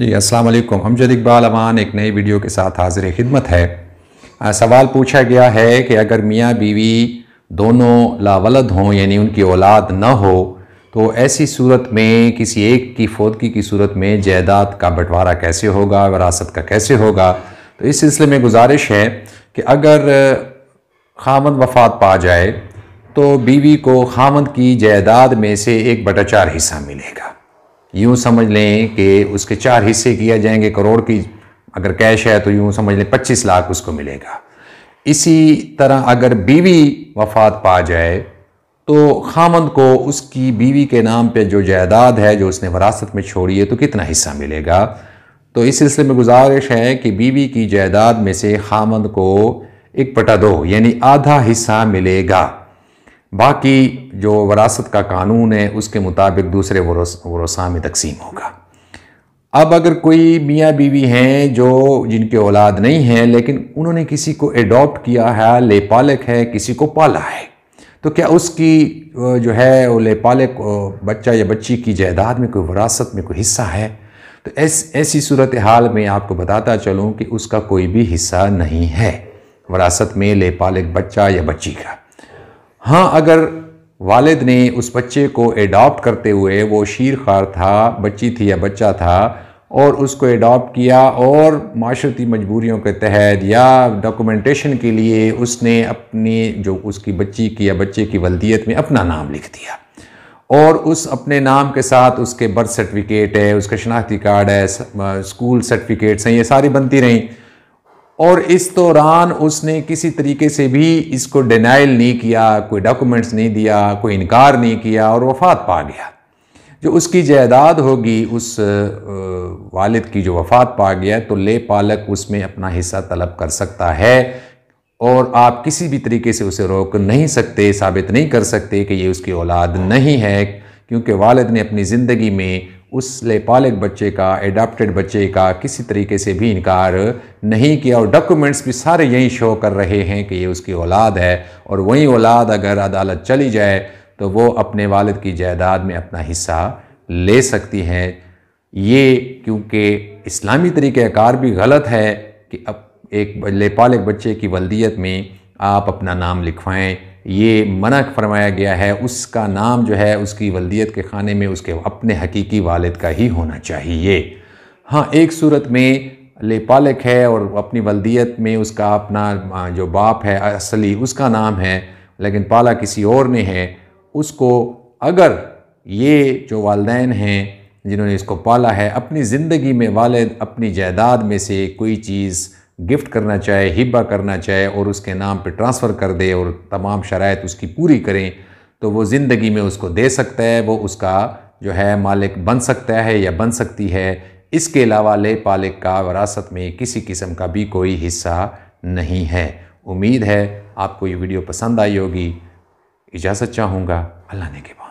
जी अस्सलाम वालेकुम हमजद इकबाल अमान एक नई वीडियो के साथ हाजिर खिदमत है आ, सवाल पूछा गया है कि अगर मियाँ बीवी दोनों लावलद हों यानी उनकी औलाद न हो तो ऐसी सूरत में किसी एक की फौतगी की सूरत में जायदाद का बंटवारा कैसे होगा विरासत का कैसे होगा तो इस सिलसिले में गुजारिश है कि अगर खामद वफात पा जाए तो बीवी को खामद की जायदाद में से एक बटा चार हिस्सा मिलेगा यूँ समझ लें कि उसके चार हिस्से किए जाएंगे करोड़ की अगर कैश है तो यूँ समझ लें पच्चीस लाख उसको मिलेगा इसी तरह अगर बीवी वफात पा जाए तो खामंद को उसकी बीवी के नाम पे जो जायदाद है जो उसने वरासत में छोड़ी है तो कितना हिस्सा मिलेगा तो इस सिलसिले में गुजारिश है कि बीवी की जायदाद में से खामंद को एक पटा दो यानी आधा हिस्सा मिलेगा बाकी जो वरासत का कानून है उसके मुताबिक दूसरे वरसा में तकसीम होगा अब अगर कोई मियाँ बीवी हैं जो जिनके औलाद नहीं हैं लेकिन उन्होंने किसी को एडॉप्ट किया है ले पालक है किसी को पाला है तो क्या उसकी जो है वो ले पालक बच्चा या बच्ची की जायदाद में कोई वरासत में कोई हिस्सा है तो ऐस ऐसी सूरत हाल में आपको बताता चलूँ कि उसका कोई भी हिस्सा नहीं है वरासत में ले पालक बच्चा या बच्ची का हाँ अगर वालिद ने उस बच्चे को एडॉप्ट करते हुए वो शीरखार था बच्ची थी या बच्चा था और उसको एडॉप्ट किया और माशरती मजबूरियों के तहत या डॉक्यूमेंटेशन के लिए उसने अपनी जो उसकी बच्ची की या बच्चे की वलदियत में अपना नाम लिख दिया और उस अपने नाम के साथ उसके बर्थ सर्टिफिकेट है उसका शनाख्ती कार्ड है स्कूल सर्टिफिकेट्स हैं ये सारी बनती रहीं और इस दौरान उसने किसी तरीके से भी इसको डिनाइल नहीं किया कोई डॉक्यूमेंट्स नहीं दिया कोई इनकार नहीं किया और वफात पा गया जो उसकी जायदाद होगी उस वालिद की जो वफात पा गया तो ले पालक उसमें अपना हिस्सा तलब कर सकता है और आप किसी भी तरीके से उसे रोक नहीं सकते साबित नहीं कर सकते कि ये उसकी औलाद नहीं है क्योंकि वालद ने अपनी ज़िंदगी में उस लेपालक बच्चे का एडाप्टेड बच्चे का किसी तरीके से भी इनकार नहीं किया और डॉक्यूमेंट्स भी सारे यही शो कर रहे हैं कि ये उसकी औलाद है और वही औलाद अगर अदालत चली जाए तो वो अपने वालद की जायदाद में अपना हिस्सा ले सकती हैं ये क्योंकि इस्लामी तरीक़ार भी गलत है कि अब एक लेपालक बच्चे की वलदियत में आप अपना नाम लिखवाएँ ये मना फरमाया गया है उसका नाम जो है उसकी वलदियत के खाने में उसके अपने हकीकी वालिद का ही होना चाहिए हाँ एक सूरत में ले पालक है और अपनी वलदियत में उसका अपना जो बाप है असली उसका नाम है लेकिन पाला किसी और ने है उसको अगर ये जो वालदेन हैं जिन्होंने इसको पाला है अपनी ज़िंदगी में वालद अपनी जायदाद में से कोई चीज़ गिफ्ट करना चाहे हिब्बा करना चाहे और उसके नाम पे ट्रांसफ़र कर दे और तमाम शरात उसकी पूरी करें तो वो ज़िंदगी में उसको दे सकता है वो उसका जो है मालिक बन सकता है या बन सकती है इसके अलावा ले पालिक का वरासत में किसी किस्म का भी कोई हिस्सा नहीं है उम्मीद है आपको ये वीडियो पसंद आई होगी इजाज़त चाहूँगा अल्लाह ने के बाद